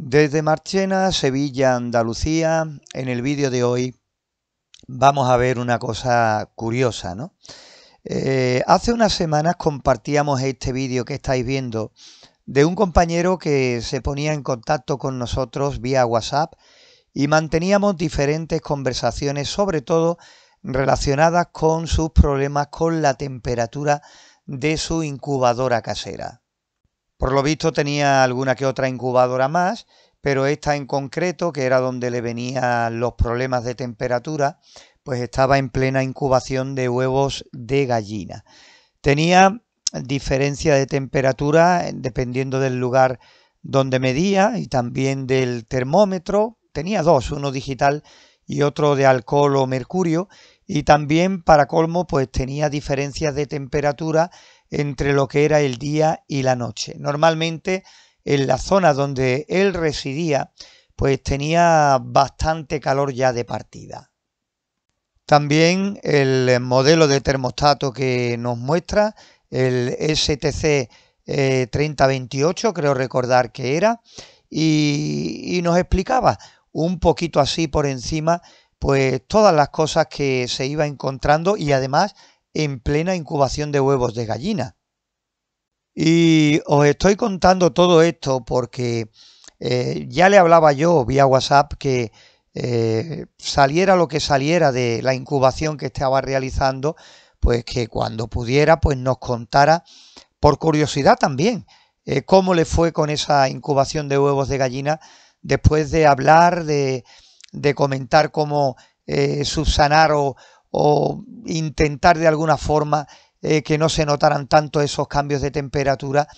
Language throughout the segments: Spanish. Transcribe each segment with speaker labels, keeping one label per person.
Speaker 1: Desde Marchena, Sevilla, Andalucía, en el vídeo de hoy vamos a ver una cosa curiosa, ¿no? Eh, hace unas semanas compartíamos este vídeo que estáis viendo de un compañero que se ponía en contacto con nosotros vía WhatsApp y manteníamos diferentes conversaciones, sobre todo relacionadas con sus problemas con la temperatura de su incubadora casera. Por lo visto tenía alguna que otra incubadora más, pero esta en concreto, que era donde le venían los problemas de temperatura, pues estaba en plena incubación de huevos de gallina. Tenía diferencia de temperatura eh, dependiendo del lugar donde medía y también del termómetro. Tenía dos, uno digital y otro de alcohol o mercurio. Y también, para colmo, pues tenía diferencias de temperatura entre lo que era el día y la noche. Normalmente en la zona donde él residía, pues tenía bastante calor ya de partida. También el modelo de termostato que nos muestra, el STC 3028, eh, creo recordar que era, y, y, nos explicaba un poquito así por encima, pues todas las cosas que se iba encontrando y además en plena incubación de huevos de gallina. Y os estoy contando todo esto porque eh, ya le hablaba yo vía WhatsApp que eh, saliera lo que saliera de la incubación que estaba realizando, pues que cuando pudiera, pues nos contara, por curiosidad también, eh, cómo le fue con esa incubación de huevos de gallina después de hablar, de, de comentar cómo subsanar o, o intentar de alguna forma eh, que no se notaran tanto esos cambios de temperatura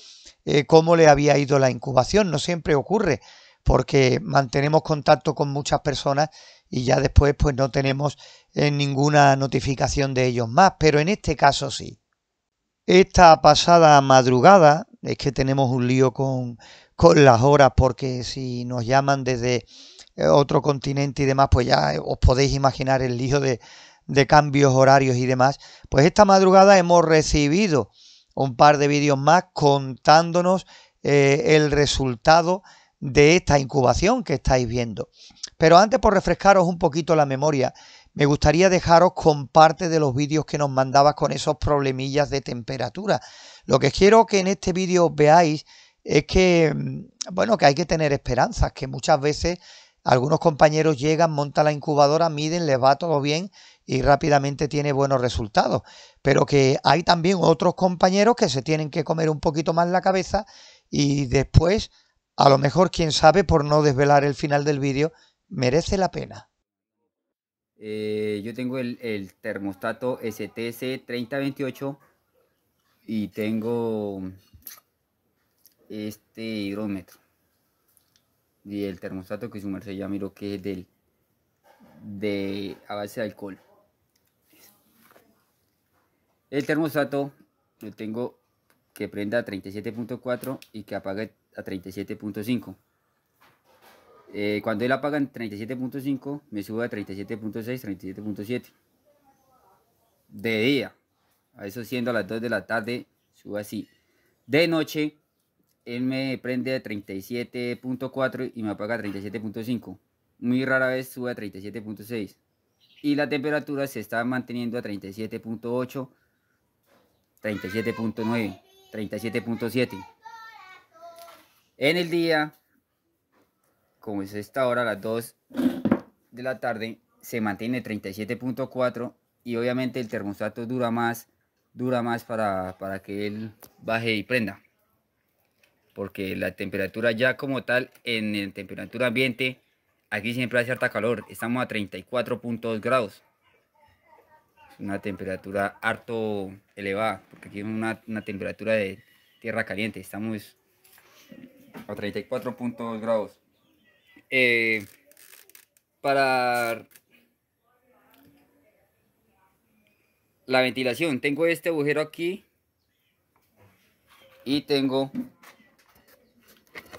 Speaker 1: eh, como le había ido la incubación. No siempre ocurre porque mantenemos contacto con muchas personas y ya después pues no tenemos eh, ninguna notificación de ellos más, pero en este caso sí. Esta pasada madrugada es que tenemos un lío con, con las horas porque si nos llaman desde otro continente y demás, pues ya os podéis imaginar el lío de, de cambios horarios y demás, pues esta madrugada hemos recibido un par de vídeos más contándonos eh, el resultado de esta incubación que estáis viendo. Pero antes, por refrescaros un poquito la memoria, me gustaría dejaros con parte de los vídeos que nos mandaba con esos problemillas de temperatura. Lo que quiero que en este vídeo veáis es que, mm, bueno, que hay que tener esperanzas, que muchas veces algunos compañeros llegan, montan la incubadora, miden, les va todo bien y rápidamente tiene buenos resultados. Pero que hay también otros compañeros que se tienen que comer un poquito más la cabeza y después, a lo mejor, quién sabe, por no desvelar el final del vídeo, merece la pena.
Speaker 2: Eh, yo tengo el, el termostato STC 3028 y tengo este hidrómetro y el termostato que su merced ya miró que es del, de, a base de alcohol. El termostato yo tengo que prenda a 37.4 y que apague a 37.5. Eh, cuando él apaga en 37.5, me sube a 37.6, 37.7. De día, a eso siendo a las 2 de la tarde, subo así. De noche, él me prende a 37.4 y me apaga a 37.5. Muy rara vez sube a 37.6. Y la temperatura se está manteniendo a 37.8, 37.9, 37.7. En el día, como es esta hora, a las 2 de la tarde, se mantiene 37.4 y obviamente el termostato dura más, dura más para, para que él baje y prenda porque la temperatura ya como tal, en, temperatura ambiente, aquí siempre hace harta calor, estamos a 34.2 grados. Una temperatura harto elevada, porque aquí es una, temperatura de tierra caliente, estamos a 34.2 grados. Eh, para la ventilación, tengo este agujero aquí y tengo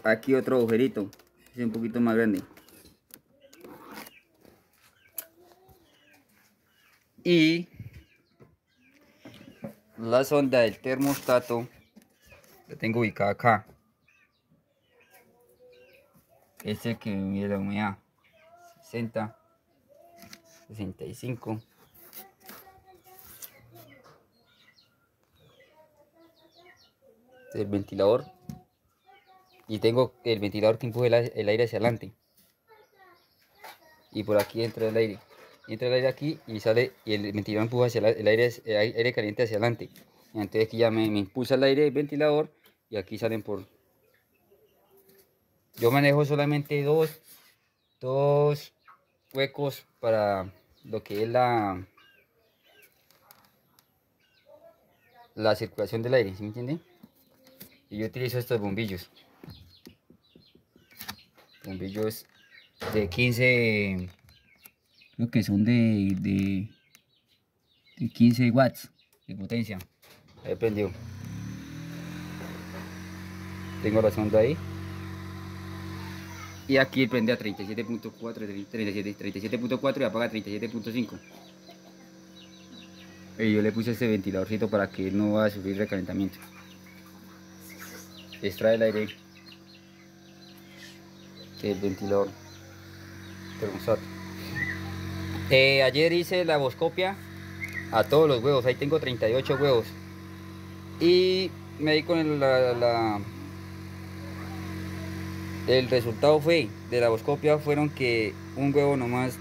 Speaker 2: aquí otro agujerito, es un poquito más grande. Y la sonda del termostato la tengo ubicada acá. Este que mide la humedad, 60, 65. El ventilador y tengo el ventilador que empuje el, aire hacia adelante y por aquí entra el aire entra el aire aquí y sale y el ventilador empuja hacia el, aire, aire caliente hacia adelante entonces aquí ya me, me impulsa el aire del ventilador y aquí salen por yo manejo solamente dos dos huecos para lo que es la la circulación del aire, ¿sí me entiende? Y yo utilizo estos bombillos bombillos de 15, creo que son de, de, 15 watts de potencia. Ahí prendió. Tengo la sonda ahí. Y aquí prende a 37.4, 37.4 y apaga 37.5. Y yo le puse este ventiladorcito para que no va a sufrir recalentamiento. Extrae el aire el ventilador termostato. Eh, ayer hice la boscopia a todos los huevos, ahí tengo 38 huevos. Y me di con el, la, el resultado fue de la boscopia fueron que un huevo nomás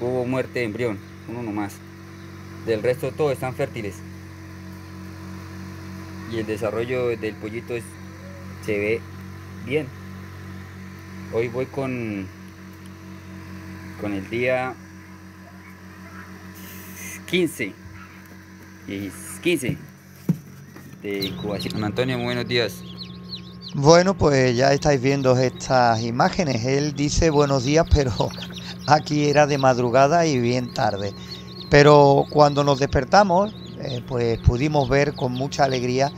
Speaker 2: hubo muerte de embrión, uno nomás. Del resto todos están fértiles. Y el desarrollo del pollito se ve bien hoy voy con con el día 15 15 de Antonio, buenos días.
Speaker 1: Bueno, pues ya estáis viendo estas imágenes. Él dice buenos días, pero aquí era de madrugada y bien tarde. Pero cuando nos despertamos, eh, pues pudimos ver con mucha alegría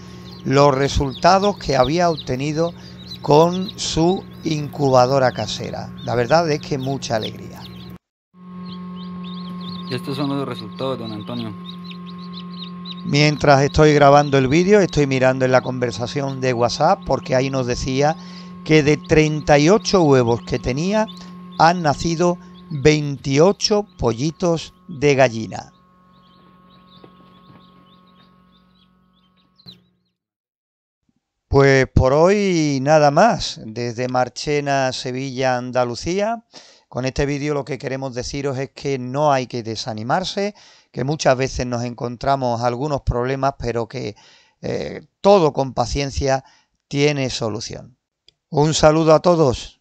Speaker 1: los resultados que había obtenido con su incubadora casera. La verdad es que mucha alegría.
Speaker 2: Y estos son los resultados, don Antonio.
Speaker 1: Mientras estoy grabando el vídeo, estoy mirando en la conversación de WhatsApp porque ahí nos decía que de 38 huevos que tenía han nacido 28 pollitos de gallina. Pues por hoy nada más. Desde Marchena, Sevilla, Andalucía. Con este vídeo lo que queremos deciros es que no hay que desanimarse, que muchas veces nos encontramos algunos problemas, pero que eh, todo con paciencia tiene solución. Un saludo a todos.